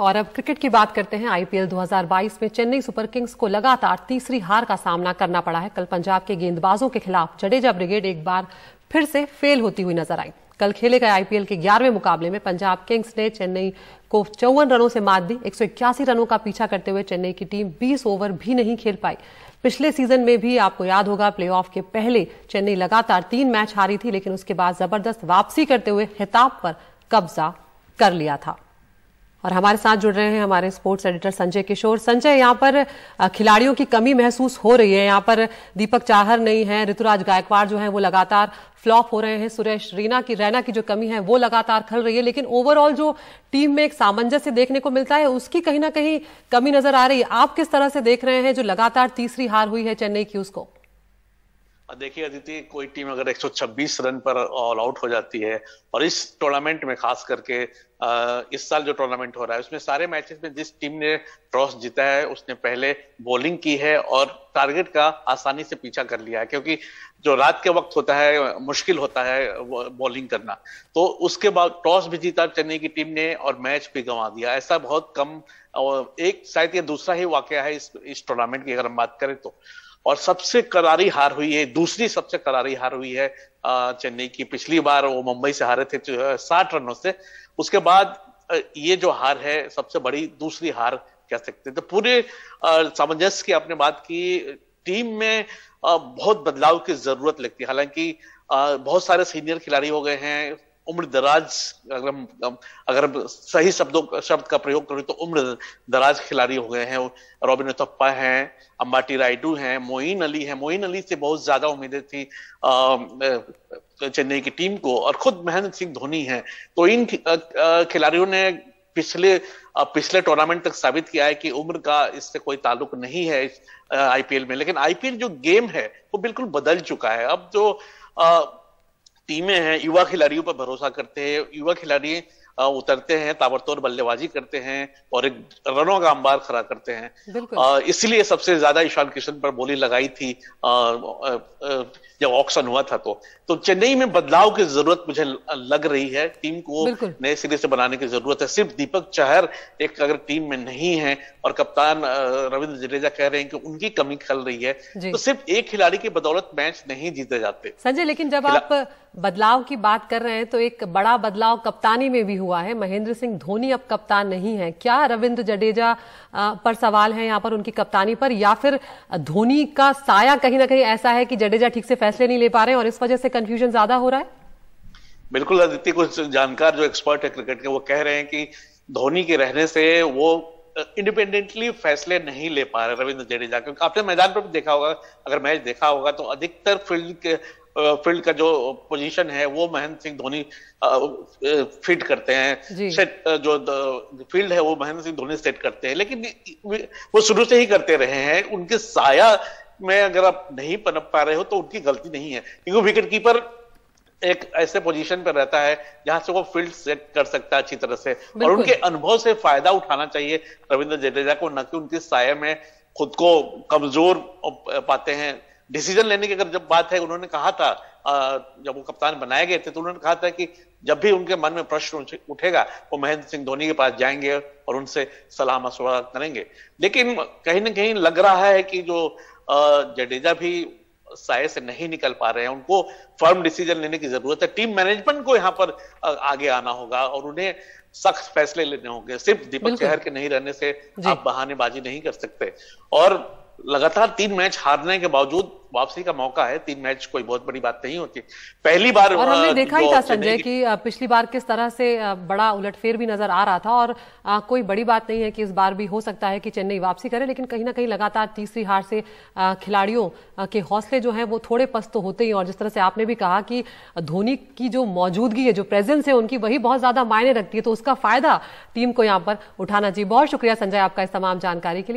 और अब क्रिकेट की बात करते हैं आईपीएल 2022 में चेन्नई सुपर किंग्स को लगातार तीसरी हार का सामना करना पड़ा है कल पंजाब के गेंदबाजों के खिलाफ जडेजा ब्रिगेड एक बार फिर से फेल होती हुई नजर आई कल खेले गए आईपीएल के ग्यारहवें मुकाबले में पंजाब किंग्स ने चेन्नई को चौवन रनों से मात दी एक रनों का पीछा करते हुए चेन्नई की टीम 20 ओवर भी नहीं खेल पाई पिछले सीजन में भी आपको याद होगा प्लेऑफ के पहले चेन्नई लगातार तीन मैच हारी थी लेकिन उसके बाद जबरदस्त वापसी करते हुए हिताब पर कब्जा कर लिया था और हमारे साथ जुड़ रहे हैं हमारे स्पोर्ट्स एडिटर संजय किशोर संजय यहाँ पर खिलाड़ियों की कमी महसूस हो रही है यहाँ पर दीपक चाहर नहीं है ऋतुराज गायकवाड़ जो है वो लगातार फ्लॉप हो रहे हैं सुरेश रीना की रैना की जो कमी है वो लगातार खल रही है लेकिन ओवरऑल जो टीम में एक सामंजस्य देखने को मिलता है उसकी कहीं ना कहीं कमी नजर आ रही है आप किस तरह से देख रहे हैं जो लगातार तीसरी हार हुई है चेन्नई की उसको देखिए अदिति कोई टीम अगर 126 रन पर ऑल आउट हो जाती है और इस टूर्नामेंट में खास करके इस साल जो टूर्नामेंट हो रहा है उसमें सारे मैचेस में जिस टीम ने टॉस जीता है उसने पहले बॉलिंग की है और टारगेट का आसानी से पीछा कर लिया है क्योंकि जो रात के वक्त होता है मुश्किल होता है बॉलिंग करना तो उसके बाद टॉस भी जीता चेन्नई की टीम ने और मैच भी गंवा दिया ऐसा बहुत कम एक शायद ये दूसरा ही वाक्य है इस इस टूर्नामेंट की अगर हम बात करें तो और सबसे करारी हार हुई है दूसरी सबसे करारी हार हुई है चेन्नई की पिछली बार वो मुंबई से हारे थे साठ रनों से उसके बाद ये जो हार है सबसे बड़ी दूसरी हार कह सकते हैं तो पूरे सामंजस्य की आपने बात की टीम में बहुत बदलाव की जरूरत लगती है हालांकि बहुत सारे सीनियर खिलाड़ी हो गए हैं उम्र दराज अगर हम अगर सही शब्दों शब्द का प्रयोग करें तो उम्र दराज खिलाड़ी हो गए हैं रॉबिन उथप्पा हैं अम्बाटी राइडू हैं मोइन अली हैं मोइन अली से बहुत ज्यादा उम्मीदें थी चेन्नई की टीम को और खुद महेंद्र सिंह धोनी हैं तो इन खिलाड़ियों ने पिछले पिछले टूर्नामेंट तक साबित किया है कि उम्र का इससे कोई ताल्लुक नहीं है आईपीएल में लेकिन आईपीएल जो गेम है वो बिल्कुल बदल चुका है अब जो टीमें हैं युवा खिलाड़ियों पर भरोसा करते हैं युवा खिलाड़ी उतरते हैं ताबड़तोड़ बल्लेबाजी करते हैं और एक रनों का अंबार खड़ा करते हैं इसलिए सबसे ज्यादा ईशान किशन पर बोली लगाई थी जब ऑक्शन हुआ था तो तो चेन्नई में बदलाव की जरूरत मुझे लग रही है टीम को नए सिरे से बनाने की जरूरत है सिर्फ दीपक चहर एक अगर टीम में नहीं है और कप्तान रविंद्र जडेजा कह रहे हैं कि उनकी कमी खल रही है तो सिर्फ एक खिलाड़ी की बदौलत मैच नहीं जीते जाते संजय लेकिन जब आप बदलाव की बात कर रहे हैं तो एक बड़ा बदलाव कप्तानी में भी हुआ है महेंद्र सिंह धोनी अब कप्तान नहीं है क्या रविंद्र जडेजा पर सवाल है यहाँ पर उनकी कप्तानी पर या फिर धोनी का साया कहीं ना कहीं ऐसा है कि जडेजा ठीक से फैसले नहीं ले पा रहे और इस वजह से कंफ्यूजन ज्यादा हो रहा है बिल्कुल अदिति कुछ जानकार जो एक्सपर्ट है क्रिकेट के वो कह रहे हैं कि धोनी के रहने से वो इंडिपेंडेंटली फैसले नहीं ले पा रहे रविंद्र जडेजा क्योंकि आपने मैदान पर भी देखा होगा अगर मैच देखा होगा तो अधिकतर फील्ड के फील्ड का जो पोजीशन है वो महेंद्र सिंह धोनी फिट करते हैं सेट जो फील्ड है वो महेंद्र सिंह धोनी सेट करते हैं लेकिन वो शुरू से ही करते रहे हैं उनके साया में अगर आप नहीं पनप पा रहे हो तो उनकी गलती नहीं है क्योंकि विकेट कीपर एक ऐसे पोजीशन पर रहता है जहां से वो फील्ड सेट कर सकता है अच्छी तरह से और उनके अनुभव से फायदा उठाना चाहिए रविंद्र जडेजा को न कि उनके साय में खुद को कमजोर पाते हैं डिसीजन लेने की अगर जब बात है उन्होंने कहा था जब वो कप्तान बनाए गए थे तो उन्होंने कहा था कि जब भी उनके मन में प्रश्न उठेगा वो महेंद्र सिंह धोनी के पास जाएंगे और उनसे सलाह मशवरा करेंगे लेकिन कहीं ना कहीं लग रहा है कि जो जडेजा भी साय से नहीं निकल पा रहे हैं उनको फर्म डिसीजन लेने की जरूरत है टीम मैनेजमेंट को यहाँ पर आगे आना होगा और उन्हें सख्त फैसले लेने होंगे सिर्फ दीपक चहर के नहीं रहने से आप बहानेबाजी नहीं कर सकते और लगातार तीन मैच हारने के बावजूद वापसी का मौका है तीन मैच कोई बहुत बड़ी बात नहीं होती पहली बार और हमने देखा ही था संजय कि पिछली बार किस तरह से बड़ा उलटफेर भी नजर आ रहा था और कोई बड़ी बात नहीं है कि इस बार भी हो सकता है कि चेन्नई वापसी करे लेकिन कहीं ना कहीं लगातार तीसरी हार से खिलाड़ियों के हौसले जो है वो थोड़े पस्त तो होते ही और जिस तरह से आपने भी कहा कि धोनी की जो मौजूदगी है जो प्रेजेंस है उनकी वही बहुत ज्यादा मायने रखती है तो उसका फायदा टीम को यहाँ पर उठाना चाहिए बहुत शुक्रिया संजय आपका इस तमाम जानकारी के लिए